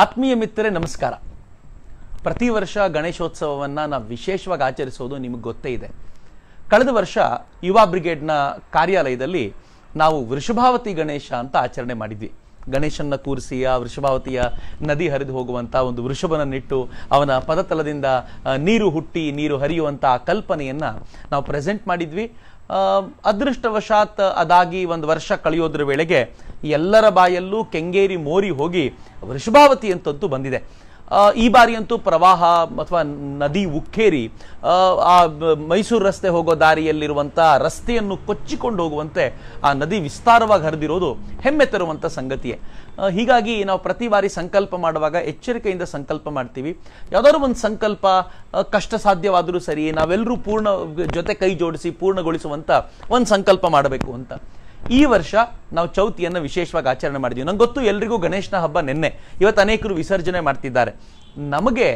ಆತ್ಮೀಯ ಮಿತ್ರರೇ ನಮಸ್ಕಾರ ಪ್ರತಿ ವರ್ಷ ಗಣೇಶೋತ್ಸವವನ್ನು ನಾವು ವಿಶೇಷವಾಗಿ ಆಚರಿಸೋದು ನಿಮಗೆ ಗೊತ್ತೇ ಇದೆ ಕಳೆದ ವರ್ಷ ಯುವ ಬ್ರಿಗೇಡ್ನ ಕಾರ್ಯಾಲಯದಲ್ಲಿ ನಾವು ವೃಷಭಾವತಿ ಗಣೇಶ ಅಂತ ಆಚರಣೆ ಮಾಡಿದ್ವಿ ಗಣೇಶನ ಕೂರಿಸಿ ಆ ವೃಷಭಾವತಿಯ ನದಿ ಹರಿದು ಹೋಗುವಂಥ ಒಂದು ವೃಷಭನನ್ನಿಟ್ಟು ಅವನ ಪದತಲದಿಂದ ನೀರು ಹುಟ್ಟಿ ನೀರು ಹರಿಯುವಂಥ ಕಲ್ಪನೆಯನ್ನ ಕಲ್ಪನೆಯನ್ನು ನಾವು ಪ್ರೆಸೆಂಟ್ ಮಾಡಿದ್ವಿ ಅದೃಷ್ಟವಶಾತ್ ಅದಾಗಿ ಒಂದು ವರ್ಷ ಕಳೆಯೋದ್ರ ವೇಳೆಗೆ ಎಲ್ಲರ ಬಾಯಲ್ಲೂ ಕೆಂಗೇರಿ ಮೋರಿ ಹೋಗಿ ವೃಷಭಾವತಿ ಅಂತದ್ದು ಬಂದಿದೆ ಈ ಬಾರಿಯಂತೂ ಪ್ರವಾಹ ಅಥವಾ ನದಿ ಉಕ್ಕೇರಿ ಆ ಮೈಸೂರು ರಸ್ತೆ ಹೋಗೋ ದಾರಿಯಲ್ಲಿರುವಂತಹ ರಸ್ತೆಯನ್ನು ಕೊಚ್ಚಿಕೊಂಡು ಹೋಗುವಂತೆ ಆ ನದಿ ವಿಸ್ತಾರವಾಗಿ ಹರಿದಿರೋದು ಹೆಮ್ಮೆ ತರುವಂತ ಸಂಗತಿಯೇ ಹೀಗಾಗಿ ನಾವು ಪ್ರತಿ ಬಾರಿ ಸಂಕಲ್ಪ ಮಾಡುವಾಗ ಎಚ್ಚರಿಕೆಯಿಂದ ಸಂಕಲ್ಪ ಮಾಡ್ತೀವಿ ಯಾವ್ದಾದ್ರು ಒಂದು ಸಂಕಲ್ಪ ಕಷ್ಟ ಸಾಧ್ಯವಾದರೂ ಸರಿ ನಾವೆಲ್ಲರೂ ಪೂರ್ಣ ಜೊತೆ ಕೈ ಜೋಡಿಸಿ ಪೂರ್ಣಗೊಳಿಸುವಂತ ಒಂದು ಸಂಕಲ್ಪ ಮಾಡಬೇಕು ಅಂತ ಈ ವರ್ಷ ನಾವು ಚೌತಿಯನ್ನು ವಿಶೇಷವಾಗಿ ಆಚರಣೆ ಮಾಡ್ತೀವಿ ನಂಗೆ ಗೊತ್ತು ಎಲ್ರಿಗೂ ಗಣೇಶನ ಹಬ್ಬ ನಿನ್ನೆ ಇವತ್ತು ಅನೇಕರು ವಿಸರ್ಜನೆ ಮಾಡ್ತಿದ್ದಾರೆ ನಮಗೆ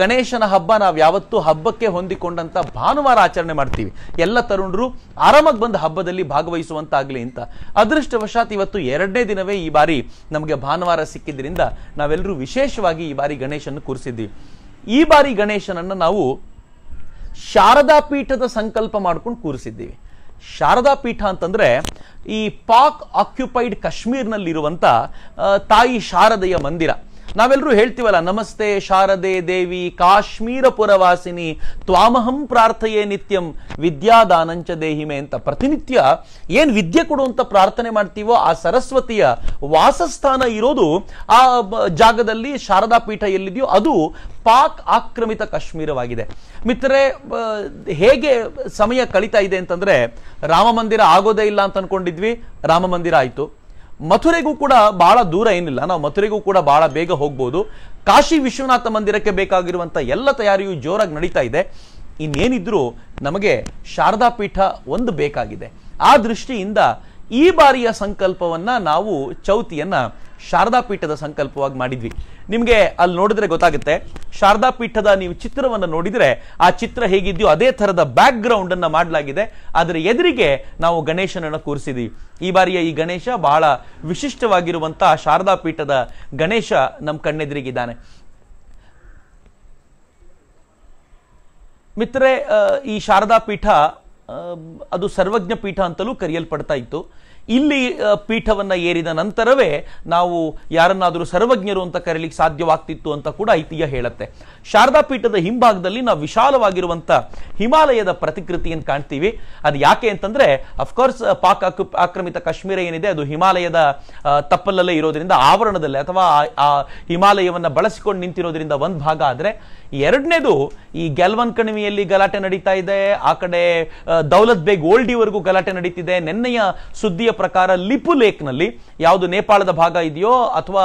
ಗಣೇಶನ ಹಬ್ಬ ನಾವು ಯಾವತ್ತೂ ಹಬ್ಬಕ್ಕೆ ಹೊಂದಿಕೊಂಡಂತ ಭಾನುವಾರ ಆಚರಣೆ ಮಾಡ್ತೀವಿ ಎಲ್ಲ ತರುಣರು ಆರಾಮಾಗಿ ಬಂದು ಹಬ್ಬದಲ್ಲಿ ಭಾಗವಹಿಸುವಂತಾಗಲಿ ಅಂತ ಅದೃಷ್ಟವಶಾತ್ ಇವತ್ತು ಎರಡನೇ ದಿನವೇ ಈ ಬಾರಿ ನಮಗೆ ಭಾನುವಾರ ಸಿಕ್ಕಿದ್ರಿಂದ ನಾವೆಲ್ಲರೂ ವಿಶೇಷವಾಗಿ ಈ ಬಾರಿ ಗಣೇಶನ ಕೂರಿಸಿದ್ವಿ ಈ ಬಾರಿ ಗಣೇಶನನ್ನು ನಾವು ಶಾರದಾ ಪೀಠದ ಸಂಕಲ್ಪ ಮಾಡ್ಕೊಂಡು ಕೂರಿಸಿದ್ದೀವಿ ಶಾರದಾ ಪೀಠ ಅಂತಂದ್ರೆ ಈ ಪಾಕ್ ಆಕ್ಯುಪೈಡ್ ಕಾಶ್ಮೀರ್ನಲ್ಲಿರುವಂಥ ತಾಯಿ ಶಾರದೆಯ ಮಂದಿರ ನಾವೆಲ್ಲರೂ ಹೇಳ್ತೀವಲ್ಲ ನಮಸ್ತೆ ಶಾರದೆ ದೇವಿ ಕಾಶ್ಮೀರ ಪುರವಾಸಿನಿ ತ್ವಾಮಹಂ ಪ್ರಾರ್ಥೆಯೇ ನಿತ್ಯಂ ವಿದ್ಯಾದಾನಂಚ ದೇಹಿಮೆ ಅಂತ ಪ್ರತಿನಿತ್ಯ ಏನ್ ವಿದ್ಯೆ ಕೊಡುವಂತ ಪ್ರಾರ್ಥನೆ ಮಾಡ್ತೀವೋ ಆ ಸರಸ್ವತಿಯ ವಾಸಸ್ಥಾನ ಇರೋದು ಆ ಜಾಗದಲ್ಲಿ ಶಾರದಾ ಪೀಠ ಎಲ್ಲಿದೆಯೋ ಅದು ಪಾಕ್ ಆಕ್ರಮಿತ ಕಾಶ್ಮೀರವಾಗಿದೆ ಮಿತ್ರೆ ಹೇಗೆ ಸಮಯ ಕಳೀತಾ ಇದೆ ಅಂತಂದ್ರೆ ರಾಮ ಮಂದಿರ ಆಗೋದೇ ಇಲ್ಲ ಅಂತ ಅನ್ಕೊಂಡಿದ್ವಿ ರಾಮ ಮಂದಿರ ಆಯ್ತು ಮಥುರೆಗೂ ಕೂಡ ಬಹಳ ದೂರ ಏನಿಲ್ಲ ನಾವು ಮಥುರೆಗೂ ಕೂಡ ಬಹಳ ಬೇಗ ಹೋಗ್ಬೋದು ಕಾಶಿ ವಿಶ್ವನಾಥ ಮಂದಿರಕ್ಕೆ ಬೇಕಾಗಿರುವಂಥ ಎಲ್ಲ ತಯಾರಿಯು ಜೋರಾಗಿ ನಡೀತಾ ಇದೆ ಇನ್ನೇನಿದ್ರೂ ನಮಗೆ ಶಾರದಾ ಪೀಠ ಒಂದು ಬೇಕಾಗಿದೆ ಆ ದೃಷ್ಟಿಯಿಂದ ಈ ಬಾರಿಯ ಸಂಕಲ್ಪವನ್ನ ನಾವು ಚೌತಿಯನ್ನ ಶಾರದಾ ಪೀಠದ ಸಂಕಲ್ಪವಾಗಿ ಮಾಡಿದ್ವಿ ನಿಮಗೆ ಅಲ್ಲಿ ನೋಡಿದ್ರೆ ಗೊತ್ತಾಗುತ್ತೆ ಶಾರದಾ ಪೀಠದ ನೀವು ಚಿತ್ರವನ್ನು ನೋಡಿದರೆ ಆ ಚಿತ್ರ ಹೇಗಿದೆಯೋ ಅದೇ ಥರದ ಬ್ಯಾಕ್ ಗ್ರೌಂಡ್ ಮಾಡಲಾಗಿದೆ ಅದರ ಎದುರಿಗೆ ನಾವು ಗಣೇಶನನ್ನು ಕೂರಿಸಿದ್ವಿ ಈ ಬಾರಿಯ ಈ ಗಣೇಶ ಬಹಳ ವಿಶಿಷ್ಟವಾಗಿರುವಂತಹ ಶಾರದಾ ಪೀಠದ ಗಣೇಶ ನಮ್ಮ ಕಣ್ಣೆದುರಿಗಿದ್ದಾನೆ ಮಿತ್ರರೇ ಈ ಶಾರದಾ ಪೀಠ ಅದು ಸರ್ವಜ್ಞ ಪೀಠ ಅಂತಲೂ ಕರೆಯಲ್ಪಡ್ತಾ ಇತ್ತು ಇಲ್ಲಿ ಪೀಠವನ್ನು ಏರಿದ ನಂತರವೇ ನಾವು ಯಾರನ್ನಾದರೂ ಸರ್ವಜ್ಞರು ಅಂತ ಕರೀಲಿಕ್ಕೆ ಸಾಧ್ಯವಾಗ್ತಿತ್ತು ಅಂತ ಕೂಡ ಐತಿಹ್ಯ ಹೇಳುತ್ತೆ ಶಾರದಾ ಪೀಠದ ಹಿಂಭಾಗದಲ್ಲಿ ನಾವು ವಿಶಾಲವಾಗಿರುವಂಥ ಹಿಮಾಲಯದ ಪ್ರತಿಕೃತಿಯನ್ನು ಕಾಣ್ತೀವಿ ಅದು ಯಾಕೆ ಅಂತಂದ್ರೆ ಅಫ್ಕೋರ್ಸ್ ಪಾಕ್ ಆಕ್ರಮಿತ ಕಾಶ್ಮೀರ ಏನಿದೆ ಅದು ಹಿಮಾಲಯದ ತಪ್ಪಲಲ್ಲೇ ಇರೋದ್ರಿಂದ ಆವರಣದಲ್ಲೇ ಅಥವಾ ಆ ಹಿಮಾಲಯವನ್ನು ಬಳಸಿಕೊಂಡು ನಿಂತಿರೋದ್ರಿಂದ ಒಂದು ಭಾಗ ಆದರೆ ಎರಡನೇದು ಈ ಗೆಲ್ವನ್ ಕಣಿವೆಯಲ್ಲಿ ಗಲಾಟೆ ನಡೀತಾ ಇದೆ ಆ ಕಡೆ ದೌಲತ್ ಬೇಗ್ ಓಲ್ಡಿವರೆಗೂ ಗಲಾಟೆ ನಡೀತಿದೆ ನಿನ್ನೆಯ ಸುದ್ದಿಯ ಪ್ರಕಾರ ಲಿಪು ಲೇಕ್ನಲ್ಲಿ ಯಾವುದು ನೇಪಾಳದ ಭಾಗ ಇದೆಯೋ ಅಥವಾ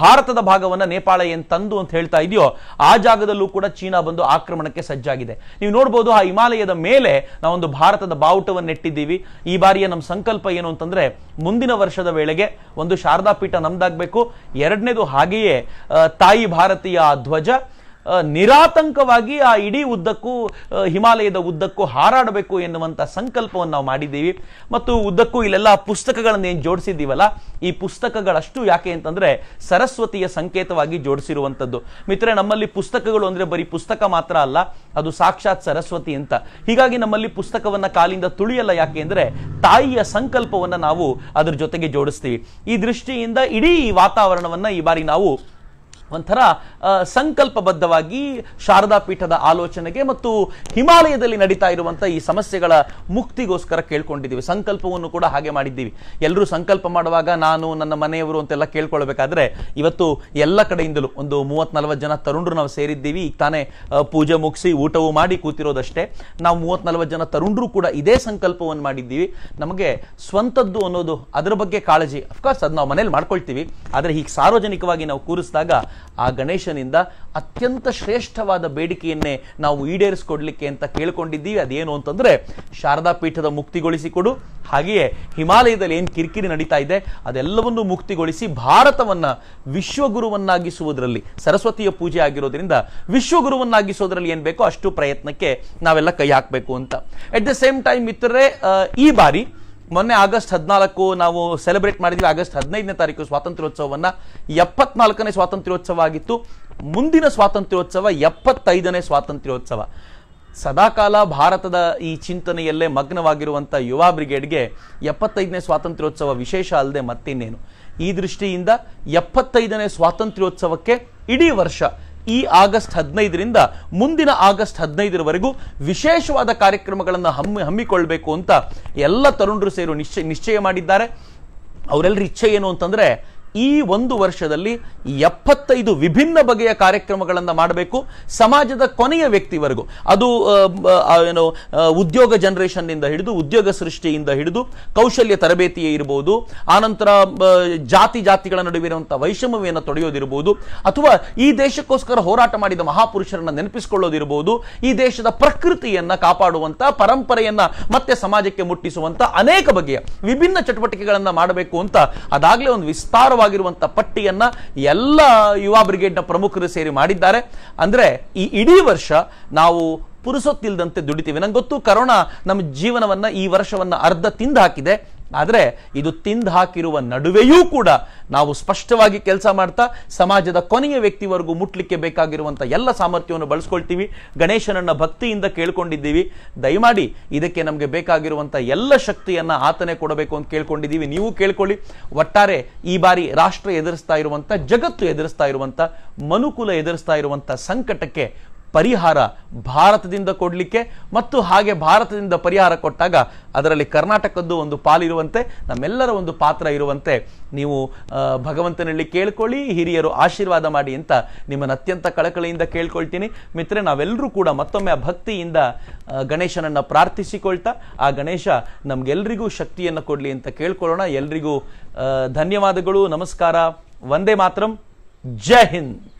ಭಾರತದ ಭಾಗವನ್ನ ನೇಪಾಳ ಏನ್ ತಂದು ಅಂತ ಹೇಳ್ತಾ ಇದೆಯೋ ಆ ಜಾಗದಲ್ಲೂ ಕೂಡ ಚೀನಾ ಬಂದು ಆಕ್ರಮಣಕ್ಕೆ ಸಜ್ಜಾಗಿದೆ ನೀವು ನೋಡಬಹುದು ಆ ಹಿಮಾಲಯದ ಮೇಲೆ ನಾವೊಂದು ಭಾರತದ ಬಾವುಟವನ್ನು ನೆಟ್ಟಿದ್ದೀವಿ ಈ ಬಾರಿಯ ನಮ್ಮ ಸಂಕಲ್ಪ ಏನು ಅಂತಂದ್ರೆ ಮುಂದಿನ ವರ್ಷದ ವೇಳೆಗೆ ಒಂದು ಶಾರದಾ ಪೀಠ ನಮ್ದಾಗಬೇಕು ಎರಡನೇದು ಹಾಗೆಯೇ ತಾಯಿ ಭಾರತೀಯ ಧ್ವಜ ನಿರಾತಂಕವಾಗಿ ಆ ಇಡೀ ಉದ್ದಕ್ಕೂ ಹಿಮಾಲಯದ ಉದ್ದಕ್ಕೂ ಹಾರಾಡಬೇಕು ಎನ್ನುವಂಥ ಸಂಕಲ್ಪವನ್ನು ನಾವು ಮಾಡಿದ್ದೀವಿ ಮತ್ತು ಉದ್ದಕ್ಕೂ ಇಲ್ಲೆಲ್ಲ ಪುಸ್ತಕಗಳನ್ನು ಏನು ಜೋಡಿಸಿದ್ದೀವಲ್ಲ ಈ ಪುಸ್ತಕಗಳಷ್ಟು ಯಾಕೆ ಅಂತಂದರೆ ಸರಸ್ವತಿಯ ಸಂಕೇತವಾಗಿ ಜೋಡಿಸಿರುವಂಥದ್ದು ಮಿತ್ರ ನಮ್ಮಲ್ಲಿ ಪುಸ್ತಕಗಳು ಅಂದರೆ ಬರೀ ಪುಸ್ತಕ ಮಾತ್ರ ಅಲ್ಲ ಅದು ಸಾಕ್ಷಾತ್ ಸರಸ್ವತಿ ಅಂತ ಹೀಗಾಗಿ ನಮ್ಮಲ್ಲಿ ಪುಸ್ತಕವನ್ನು ಕಾಲಿಂದ ತುಳಿಯಲ್ಲ ಯಾಕೆ ಅಂದರೆ ತಾಯಿಯ ಸಂಕಲ್ಪವನ್ನು ನಾವು ಅದರ ಜೊತೆಗೆ ಜೋಡಿಸ್ತೀವಿ ಈ ದೃಷ್ಟಿಯಿಂದ ಇಡೀ ವಾತಾವರಣವನ್ನು ಈ ಬಾರಿ ನಾವು ಒಂಥರ ಸಂಕಲ್ಪಬದ್ಧವಾಗಿ ಶಾರದಾ ಪೀಠದ ಆಲೋಚನೆಗೆ ಮತ್ತು ಹಿಮಾಲಯದಲ್ಲಿ ನಡೀತಾ ಇರುವಂಥ ಈ ಸಮಸ್ಯೆಗಳ ಮುಕ್ತಿಗೋಸ್ಕರ ಕೇಳ್ಕೊಂಡಿದ್ದೀವಿ ಸಂಕಲ್ಪವನ್ನು ಕೂಡ ಹಾಗೆ ಮಾಡಿದ್ದೀವಿ ಎಲ್ಲರೂ ಸಂಕಲ್ಪ ಮಾಡುವಾಗ ನಾನು ನನ್ನ ಮನೆಯವರು ಅಂತೆಲ್ಲ ಕೇಳ್ಕೊಳ್ಬೇಕಾದ್ರೆ ಇವತ್ತು ಎಲ್ಲ ಕಡೆಯಿಂದಲೂ ಒಂದು ಮೂವತ್ತು ನಲ್ವತ್ತು ಜನ ತರುಣರು ನಾವು ಸೇರಿದ್ದೀವಿ ಈಗ ತಾನೇ ಪೂಜೆ ಮುಗಿಸಿ ಊಟವು ಮಾಡಿ ಕೂತಿರೋದಷ್ಟೇ ನಾವು ಮೂವತ್ತು ನಲ್ವತ್ತು ಜನ ತರುಣರು ಕೂಡ ಇದೇ ಸಂಕಲ್ಪವನ್ನು ಮಾಡಿದ್ದೀವಿ ನಮಗೆ ಸ್ವಂತದ್ದು ಅನ್ನೋದು ಅದರ ಬಗ್ಗೆ ಕಾಳಜಿ ಅಫ್ಕೋರ್ಸ್ ಅದು ನಾವು ಮನೇಲಿ ಮಾಡ್ಕೊಳ್ತೀವಿ ಆದರೆ ಹೀಗೆ ಸಾರ್ವಜನಿಕವಾಗಿ ನಾವು ಕೂರಿಸಿದಾಗ ಆ ಗಣೇಶನಿಂದ ಅತ್ಯಂತ ಶ್ರೇಷ್ಠವಾದ ಬೇಡಿಕೆಯನ್ನೇ ನಾವು ಈಡೇರಿಸಿಕೊಡ್ಲಿಕ್ಕೆ ಅಂತ ಕೇಳ್ಕೊಂಡಿದ್ದೀವಿ ಅದೇನು ಅಂತಂದ್ರೆ ಶಾರದಾ ಪೀಠದ ಮುಕ್ತಿಗೊಳಿಸಿಕೊಡು ಹಾಗೆಯೇ ಹಿಮಾಲಯದಲ್ಲಿ ಏನು ಕಿರಿಕಿರಿ ನಡೀತಾ ಇದೆ ಅದೆಲ್ಲವನ್ನು ಮುಕ್ತಿಗೊಳಿಸಿ ಭಾರತವನ್ನ ವಿಶ್ವಗುರುವನ್ನಾಗಿಸುವುದರಲ್ಲಿ ಸರಸ್ವತಿಯ ಪೂಜೆ ಆಗಿರೋದ್ರಿಂದ ವಿಶ್ವಗುರುವನ್ನಾಗಿಸೋದ್ರಲ್ಲಿ ಏನ್ ಬೇಕೋ ಅಷ್ಟು ಪ್ರಯತ್ನಕ್ಕೆ ನಾವೆಲ್ಲ ಕೈ ಹಾಕಬೇಕು ಅಂತ ಎಟ್ ದ ಸೇಮ್ ಟೈಮ್ ಮಿತ್ರರೇ ಈ ಬಾರಿ ಮೊನ್ನೆ ಆಗಸ್ಟ್ ಹದಿನಾಲ್ಕು ನಾವು ಸೆಲೆಬ್ರೇಟ್ ಮಾಡಿದ್ವಿ ಆಗಸ್ಟ್ ಹದಿನೈದನೇ ತಾರೀಕು ಸ್ವಾತಂತ್ರ್ಯೋತ್ಸವವನ್ನು ಎಪ್ಪತ್ನಾಲ್ಕನೇ ಸ್ವಾತಂತ್ರ್ಯೋತ್ಸವ ಆಗಿತ್ತು ಮುಂದಿನ ಸ್ವಾತಂತ್ರ್ಯೋತ್ಸವ ಎಪ್ಪತ್ತೈದನೇ ಸ್ವಾತಂತ್ರ್ಯೋತ್ಸವ ಸದಾಕಾಲ ಭಾರತದ ಈ ಚಿಂತನೆಯಲ್ಲೇ ಮಗ್ನವಾಗಿರುವಂಥ ಯುವ ಬ್ರಿಗೇಡ್ಗೆ ಎಪ್ಪತ್ತೈದನೇ ಸ್ವಾತಂತ್ರ್ಯೋತ್ಸವ ವಿಶೇಷ ಅಲ್ಲದೆ ಮತ್ತಿನ್ನೇನು ಈ ದೃಷ್ಟಿಯಿಂದ ಎಪ್ಪತ್ತೈದನೇ ಸ್ವಾತಂತ್ರ್ಯೋತ್ಸವಕ್ಕೆ ಇಡೀ ವರ್ಷ ಈ ಆಗಸ್ಟ್ ಹದಿನೈದರಿಂದ ಮುಂದಿನ ಆಗಸ್ಟ್ ಹದಿನೈದರವರೆಗೂ ವಿಶೇಷವಾದ ಕಾರ್ಯಕ್ರಮಗಳನ್ನು ಹಮ್ಮಿ ಹಮ್ಮಿಕೊಳ್ಬೇಕು ಅಂತ ಎಲ್ಲ ತರುಣರು ಸೇರು ನಿಶ್ಚಯ ನಿಶ್ಚಯ ಮಾಡಿದ್ದಾರೆ ಅವರೆಲ್ಲರ ಇಚ್ಛೆ ಏನು ಅಂತಂದ್ರೆ ಈ ಒಂದು ವರ್ಷದಲ್ಲಿ ಎಪ್ಪತ್ತೈದು ವಿಭಿನ್ನ ಬಗೆಯ ಕಾರ್ಯಕ್ರಮಗಳನ್ನು ಮಾಡಬೇಕು ಸಮಾಜದ ಕೊನೆಯ ವ್ಯಕ್ತಿವರೆಗೂ ಅದು ಏನು ಉದ್ಯೋಗ ಜನರೇಷನ್ನಿಂದ ಹಿಡಿದು ಉದ್ಯೋಗ ಸೃಷ್ಟಿಯಿಂದ ಹಿಡಿದು ಕೌಶಲ್ಯ ತರಬೇತಿಯೇ ಇರಬಹುದು ಆನಂತರ ಜಾತಿ ಜಾತಿಗಳ ನಡುವಿರುವಂಥ ವೈಷಮ್ಯವನ್ನು ತೊಡೆಯೋದಿರಬಹುದು ಅಥವಾ ಈ ದೇಶಕ್ಕೋಸ್ಕರ ಹೋರಾಟ ಮಾಡಿದ ಮಹಾಪುರುಷರನ್ನು ನೆನಪಿಸಿಕೊಳ್ಳೋದಿರಬಹುದು ಈ ದೇಶದ ಪ್ರಕೃತಿಯನ್ನ ಕಾಪಾಡುವಂತಹ ಪರಂಪರೆಯನ್ನ ಮತ್ತೆ ಸಮಾಜಕ್ಕೆ ಮುಟ್ಟಿಸುವಂಥ ಅನೇಕ ಬಗೆಯ ವಿಭಿನ್ನ ಚಟುವಟಿಕೆಗಳನ್ನು ಮಾಡಬೇಕು ಅಂತ ಅದಾಗಲೇ ಒಂದು ವಿಸ್ತಾರ ವಿಶಾಲವಾಗಿರುವಂತಹ ಪಟ್ಟಿಯನ್ನ ಎಲ್ಲ ಯುವ ಬ್ರಿಗೇಡ್ನ ಪ್ರಮುಖರು ಸೇರಿ ಮಾಡಿದ್ದಾರೆ ಅಂದ್ರೆ ಈ ಇಡೀ ವರ್ಷ ನಾವು ಪುರುಸೊತ್ತಿಲ್ದಂತೆ ದುಡಿತೀವಿ ನಂಗೆ ಗೊತ್ತು ಕರೋನಾ ನಮ್ಮ ಜೀವನವನ್ನ ಈ ವರ್ಷವನ್ನ ಅರ್ಧ ತಿಂದು ಹಾಕಿದೆ ಆದರೆ ಇದು ತಿಂದು ಹಾಕಿರುವ ನಡುವೆಯೂ ಕೂಡ ನಾವು ಸ್ಪಷ್ಟವಾಗಿ ಕೆಲಸ ಮಾಡ್ತಾ ಸಮಾಜದ ಕೊನೆಯ ವ್ಯಕ್ತಿವರೆಗೂ ಮುಟ್ಲಿಕ್ಕೆ ಬೇಕಾಗಿರುವಂಥ ಎಲ್ಲ ಸಾಮರ್ಥ್ಯವನ್ನು ಬಳಸ್ಕೊಳ್ತೀವಿ ಗಣೇಶನನ್ನ ಭಕ್ತಿಯಿಂದ ಕೇಳ್ಕೊಂಡಿದ್ದೀವಿ ದಯಮಾಡಿ ಇದಕ್ಕೆ ನಮಗೆ ಬೇಕಾಗಿರುವಂಥ ಎಲ್ಲ ಶಕ್ತಿಯನ್ನು ಆತನೇ ಕೊಡಬೇಕು ಅಂತ ಕೇಳ್ಕೊಂಡಿದ್ದೀವಿ ನೀವು ಕೇಳ್ಕೊಳ್ಳಿ ಒಟ್ಟಾರೆ ಈ ಬಾರಿ ರಾಷ್ಟ್ರ ಎದುರಿಸ್ತಾ ಇರುವಂಥ ಜಗತ್ತು ಎದುರಿಸ್ತಾ ಇರುವಂಥ ಮನುಕುಲ ಎದುರಿಸ್ತಾ ಇರುವಂಥ ಸಂಕಟಕ್ಕೆ ಪರಿಹಾರ ಭಾರತದಿಂದ ಕೊಡಲಿಕ್ಕೆ ಮತ್ತು ಹಾಗೆ ಭಾರತದಿಂದ ಪರಿಹಾರ ಕೊಟ್ಟಾಗ ಅದರಲ್ಲಿ ಕರ್ನಾಟಕದ್ದು ಒಂದು ಪಾಲಿರುವಂತೆ ನಮ್ಮೆಲ್ಲರ ಒಂದು ಪಾತ್ರ ಇರುವಂತೆ ನೀವು ಭಗವಂತನಲ್ಲಿ ಕೇಳ್ಕೊಳ್ಳಿ ಹಿರಿಯರು ಆಶೀರ್ವಾದ ಮಾಡಿ ಅಂತ ನಿಮ್ಮನ್ನು ಅತ್ಯಂತ ಕಳಕಳಿಯಿಂದ ಕೇಳ್ಕೊಳ್ತೀನಿ ಮಿತ್ರೆ ನಾವೆಲ್ಲರೂ ಕೂಡ ಮತ್ತೊಮ್ಮೆ ಆ ಭಕ್ತಿಯಿಂದ ಗಣೇಶನನ್ನು ಪ್ರಾರ್ಥಿಸಿಕೊಳ್ತಾ ಆ ಗಣೇಶ ನಮಗೆಲ್ಲರಿಗೂ ಶಕ್ತಿಯನ್ನು ಕೊಡಲಿ ಅಂತ ಕೇಳ್ಕೊಳ್ಳೋಣ ಎಲ್ರಿಗೂ ಧನ್ಯವಾದಗಳು ನಮಸ್ಕಾರ ವಂದೇ ಮಾತರಂ ಜೈ ಹಿಂದ್